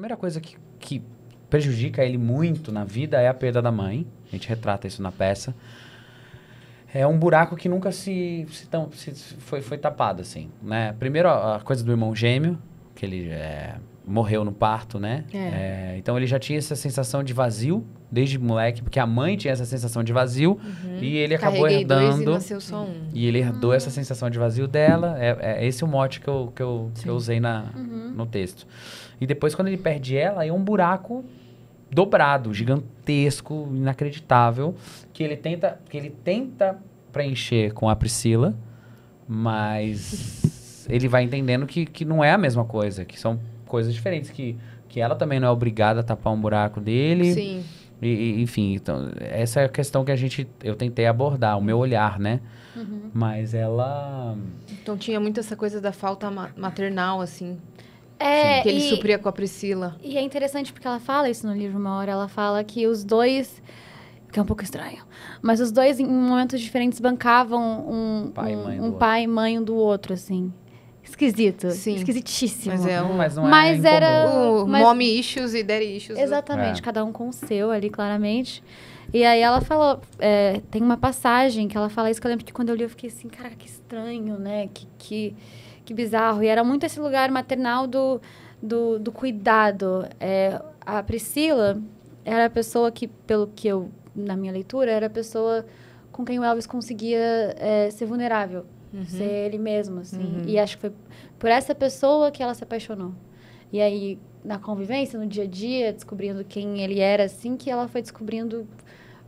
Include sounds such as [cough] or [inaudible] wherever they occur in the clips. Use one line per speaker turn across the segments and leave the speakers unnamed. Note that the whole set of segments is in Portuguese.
primeira coisa que, que prejudica ele muito na vida é a perda da mãe. A gente retrata isso na peça. É um buraco que nunca se, se, tão, se foi, foi tapado, assim, né? Primeiro, a, coisa do irmão gêmeo, que ele é morreu no parto, né? É. É, então ele já tinha essa sensação de vazio desde moleque, porque a mãe tinha essa sensação de vazio uhum. e ele acabou herdando. e, nasceu só um. e ele herdou essa sensação de vazio dela. É, é esse é o mote que eu, que eu, que eu usei na, uhum. no texto. E depois, quando ele perde ela, é um buraco dobrado, gigantesco, inacreditável, que ele tenta, que ele tenta preencher com a Priscila, mas ele vai entendendo que, que não é a mesma coisa, que são coisas diferentes que, que ela também não é obrigada a tapar um buraco dele. Sim. E, e, enfim, então, essa é a questão que a gente eu tentei abordar, o meu olhar, né? Uhum. Mas ela.
Então tinha muito essa coisa da falta maternal, assim. É, que ele e, supria com a Priscila.
E é interessante porque ela fala isso no livro uma hora, ela fala que os dois que é um pouco estranho. Mas os dois, em momentos diferentes, bancavam um pai, um, um pai e mãe do outro, assim esquisito. Sim. Esquisitíssimo. Mas é um. Mas, não é um era. O mas... Mommy issues e daddy issues. Exatamente, é. cada um com o seu ali, claramente. E aí ela falou, é, tem uma passagem que ela fala isso que eu lembro que quando eu li eu fiquei assim, caraca, que estranho, né? Que, que, que bizarro. E era muito esse lugar maternal do, do, do cuidado. É, a Priscila era a pessoa que, pelo que eu, na minha leitura, era a pessoa com quem o Elvis conseguia é, ser vulnerável uhum. ser ele mesmo, assim. Uhum. E acho que foi por essa pessoa que ela se apaixonou. E aí, na convivência, no dia a dia, descobrindo quem ele era, assim, que ela foi descobrindo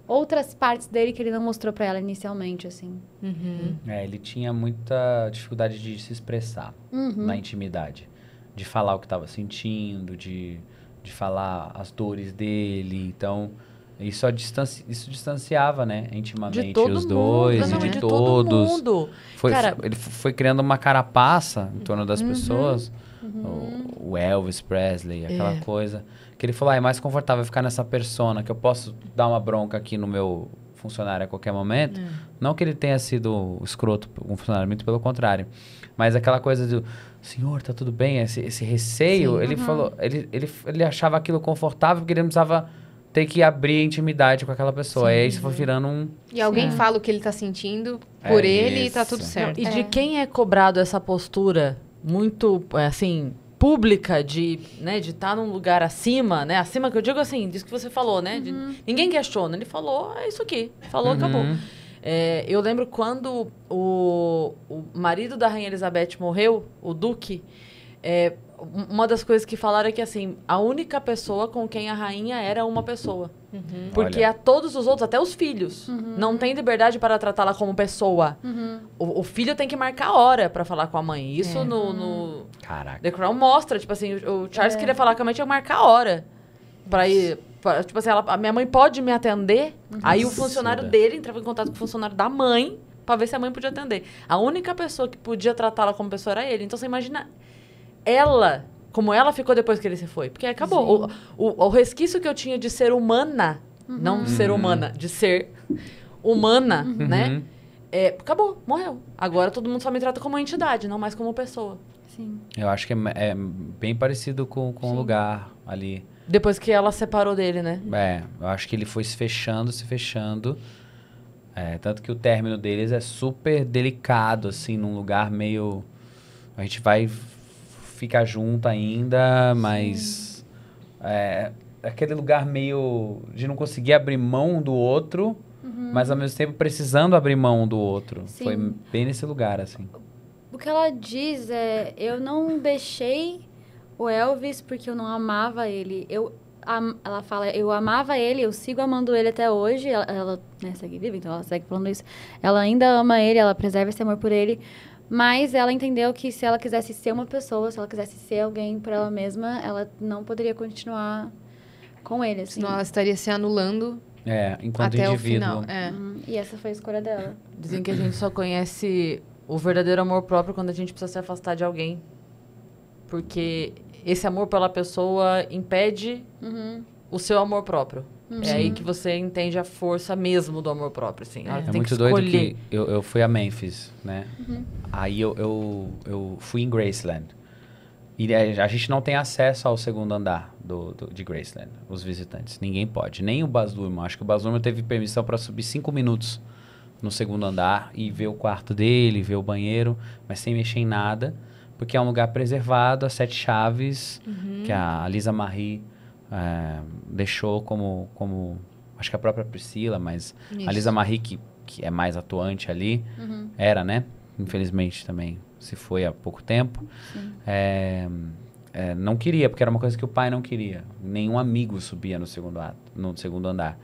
outras partes dele que ele não mostrou para ela inicialmente, assim. Uhum.
É, ele tinha muita dificuldade de se expressar uhum. na intimidade. De falar o que estava sentindo, de, de falar as dores dele, então... Isso, distanci... isso distanciava, né? Intimamente os dois mundo, e de, todos. Todo foi, Cara... Ele foi criando uma carapaça em torno das uhum, pessoas. Uhum. O, Elvis Presley, aquela é. coisa. Que ele falou: ah, é mais confortável ficar nessa persona, que eu posso dar uma bronca aqui no meu funcionário a qualquer momento. É. Não que ele tenha sido escroto com um funcionário, muito pelo contrário. Mas aquela coisa do senhor, tá tudo bem? Esse, esse receio, Sim, ele uhum. falou, ele, ele, ele achava aquilo confortável porque ele não precisava ter que abrir intimidade com aquela pessoa. Sim. E aí isso foi virando um. E
alguém Sim. fala o que ele tá sentindo é por é ele isso. e tá tudo certo. e é. de quem é cobrado essa postura muito, é, assim, pública de né de estar tá num lugar acima né acima que eu digo assim disso que você falou né de, uhum. ninguém questiona ele falou é isso aqui falou uhum. acabou é, eu lembro quando o, o marido da rainha Elizabeth morreu o duque é, uma das coisas que falaram é que assim, a única pessoa com quem a rainha era uma pessoa. Uhum. Porque Olha. a todos os outros, até os filhos, uhum. não tem liberdade para tratá-la como pessoa. Uhum. O, o, filho tem que marcar hora para falar com a mãe. Isso é. no, uhum. no Caraca. The Crown mostra, tipo assim, o, o Charles é. queria falar com a mãe tinha que marcar hora para ir pra, tipo assim, ela, a minha mãe pode me atender? Uhum. Aí o funcionário dele entrava em contato com o funcionário da mãe para ver se a mãe podia atender. A única pessoa que podia tratá-la como pessoa era ele. Então você imagina ela, como ela ficou depois que ele se foi. Porque acabou. O, o, o, resquício que eu tinha de ser humana, uhum. não uhum. ser humana, de ser humana, uhum. né? Uhum. É, acabou, morreu. Agora todo mundo só me trata como entidade, não mais como pessoa. Sim.
Eu acho que é, é bem parecido com, com o lugar ali.
Depois que ela separou dele, né?
É, eu acho que ele foi se fechando, se fechando. É, tanto que o término deles é super delicado, assim, num lugar meio. A gente vai ficar junto ainda, mas. É, aquele lugar meio de não conseguir abrir mão do outro, uhum. mas ao mesmo tempo precisando abrir mão do outro. Sim. Foi bem nesse lugar, assim.
O que ela diz é: eu não deixei o Elvis porque eu não amava ele. Eu, ela fala: eu amava ele, eu sigo amando ele até hoje. Ela, ela né, segue viva, então ela segue falando isso. Ela ainda ama ele, ela preserva esse amor por ele. Mas ela entendeu que se ela quisesse ser uma pessoa, se ela quisesse ser alguém para ela mesma, ela não poderia continuar com ele. Assim. Senão ela estaria
se anulando.
É, enquanto até indivíduo.
O final.
É. Uhum. E essa foi a escolha dela.
Dizem que a gente só conhece o verdadeiro amor próprio quando a gente precisa se afastar de alguém. Porque esse amor pela pessoa impede uhum. o seu amor próprio. Uhum. É aí uhum. que você entende a força mesmo do amor próprio, assim. Ah, é, é muito doido que
eu, eu fui a Memphis, né? Uhum. Aí eu, eu, eu fui em Graceland. E é, a gente não tem acesso ao segundo andar do, do de Graceland, os visitantes. Ninguém pode. Nem o Baz Luhrmann. Acho que o Baz Luhrmann teve permissão para subir cinco minutos no segundo andar e ver o quarto dele, ver o banheiro, mas sem mexer em nada, porque é um lugar preservado, as sete chaves, uhum. que é a Lisa Marie ah, deixou como, como, acho que a própria Priscila, mas Isso. a Lisa Marie, que, que é mais atuante ali, uhum. era, né? Infelizmente também se foi há pouco tempo. É, é, não queria, porque era uma coisa que o pai não queria. Nenhum amigo subia no segundo, ato, no segundo andar.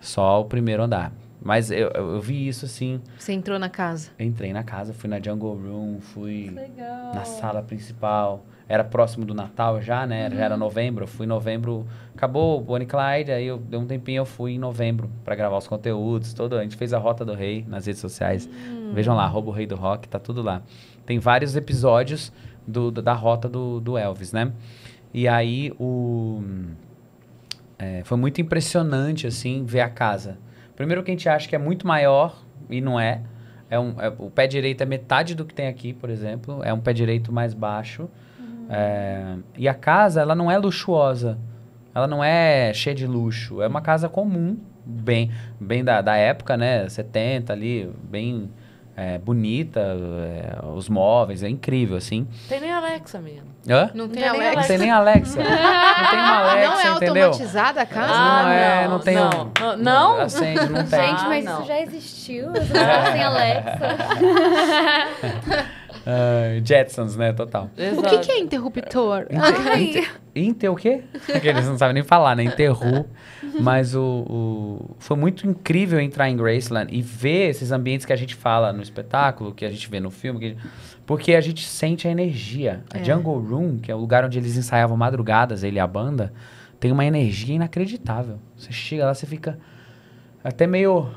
Só o primeiro andar. Mas eu, eu, vi isso assim. Você entrou na casa? Entrei na casa, fui na Jungle Room, fui Legal. na sala principal era próximo do Natal já, né? Uhum. Já era uhum. novembro. Eu fui em novembro, acabou o Bonnie Clyde, aí eu deu um tempinho, eu fui em novembro para gravar os conteúdos, todo. A gente fez a Rota do Rei nas redes sociais. Uhum. Vejam lá, arroba o Rei do Rock, tá tudo lá. Tem vários episódios do, da rota do, do Elvis, né? E aí o. É, foi muito impressionante, assim, ver a casa. Primeiro que a gente acha que é muito maior, e não é. É, um, é, o pé direito é metade do que tem aqui, por exemplo. É um pé direito mais baixo. É, e a casa, ela não é luxuosa. Ela não é cheia de luxo. É uma casa comum, bem, bem da, da época, né? 70 ali, bem é, bonita, é, os móveis, é incrível, assim. Tem nem Alexa, mesmo. Hã? Não tem, não tem Alexa. Não tem nem Alexa. não tem uma Alexa, [laughs] Não é entendeu? automatizada a casa? É, ah, não, é, não, tem. Não? Um, não? não acende, não tem.
Gente, mas ah, isso já existiu, eu não tem Alexa.
[laughs] Uh, Jetsons, né? Total. Exato. O que, que,
é interruptor? Inter, ah, inter,
inter o quê? Porque eles não sabem nem falar, né? Interru. Mas o, o, foi muito incrível entrar em Graceland e ver esses ambientes que a gente fala no espetáculo, que a gente vê no filme, que, porque a gente sente a energia. A é. Jungle Room, que é o lugar onde eles ensaiavam madrugadas, ele e a banda, tem uma energia inacreditável. Você chega lá, você fica até meio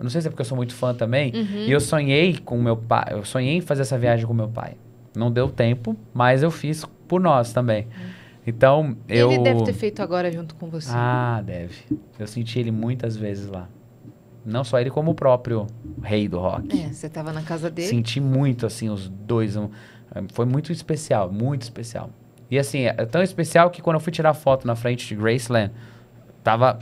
eu não sei se é porque eu sou muito fã também. Uhum. E eu sonhei com meu pai. Eu sonhei em fazer essa uhum. viagem com meu pai. Não deu tempo, mas eu fiz por nós também. Uhum. Então, eu... Ele deve ter
feito agora junto com você. Ah,
deve. Eu senti ele muitas vezes lá. Não só ele, como o próprio rei do rock.
É, você estava na casa dele. Senti
muito, assim, os dois. Um... Foi muito especial, muito especial. E assim, é tão especial que quando eu fui tirar foto na frente de Graceland, tava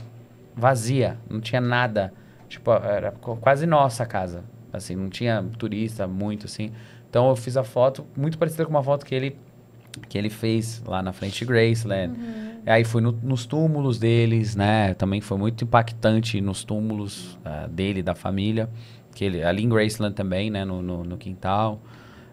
vazia, não tinha nada. Tipo, era quase nossa casa. Assim, não tinha turista muito, assim. Então eu fiz a foto muito parecida com uma foto que ele que ele fez lá na frente de Graceland. Uhum. Aí fui no, nos túmulos deles, né? Também foi muito impactante nos túmulos uh, dele, da família. Que ele, ali em Graceland também, né? No, no, no quintal.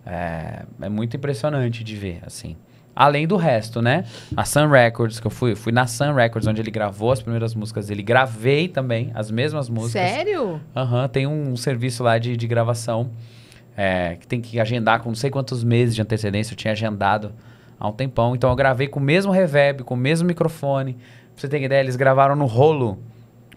É, é, muito impressionante de ver, assim. Além do resto, né? A Sun Records, que eu fui, fui na Sun Records, onde ele gravou as primeiras músicas dele. Gravei também as mesmas músicas. Sério? Aham, uhum, tem um, um serviço lá de, de gravação é, que tem que agendar com não sei quantos meses de antecedência. Eu tinha agendado há um tempão. Então eu gravei com o mesmo reverb, com o mesmo microfone. Pra você ter ideia, eles gravaram no rolo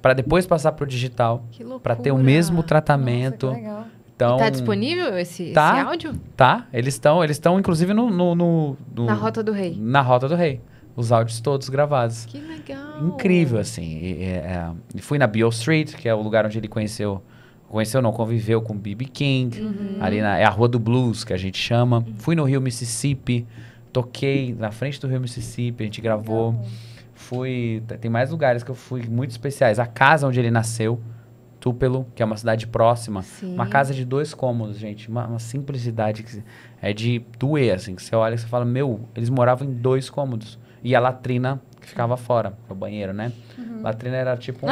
para depois passar pro digital. Que loucura. Pra ter o mesmo tratamento. Nossa, Tá então, tá
disponível esse, tá, esse áudio?
Tá. Eles estão, eles estão inclusive, no, no, no, no, Na Rota do Rei. Na Rota do Rei. Os áudios todos gravados. Que legal. Incrível, assim. E, é, é fui na Beale Street, que é o lugar onde ele conheceu. Conheceu, não, conviveu com B.B. King. Uhum. Ali na, é a Rua do Blues, que a gente chama. Uhum. Fui no Rio Mississippi. Toquei na frente do Rio Mississippi. A gente gravou. Legal. Fui. Tem mais lugares que eu fui muito especiais. A casa onde ele nasceu. Tupelo, que é uma cidade próxima. Sim. Uma casa de dois cômodos, gente. Uma, uma, simplicidade que é de doer, assim. Que você olha e você fala, meu, eles moravam em dois cômodos. E a latrina que ficava fora, o banheiro, né? Uhum. Latrina era tipo um...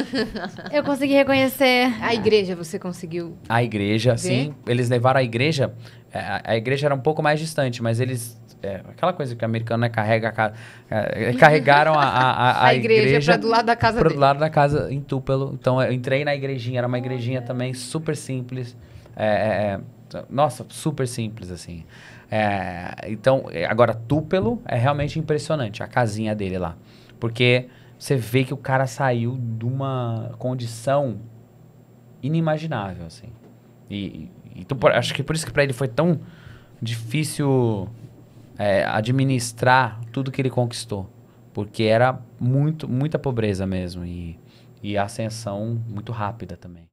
[laughs] Eu consegui reconhecer. A igreja você conseguiu
A igreja, ver? sim. Eles levaram a igreja... É, a, a igreja era um pouco mais distante, mas eles é, aquela coisa que o americano né, carrega é, carregaram a, a, a, [laughs] a igreja, igreja para do lado da casa para do lado da casa em Tupelo. Então eu entrei na igrejinha, era uma igrejinha também super simples. É, é, é nossa, super simples assim. É, então agora Tupelo é realmente impressionante a casinha dele lá, porque você vê que o cara saiu de uma condição inimaginável assim. E, e então, por, acho que por isso que para ele foi tão difícil é, administrar tudo que ele conquistou. Porque era muito, muita pobreza mesmo. E, e ascensão muito rápida também.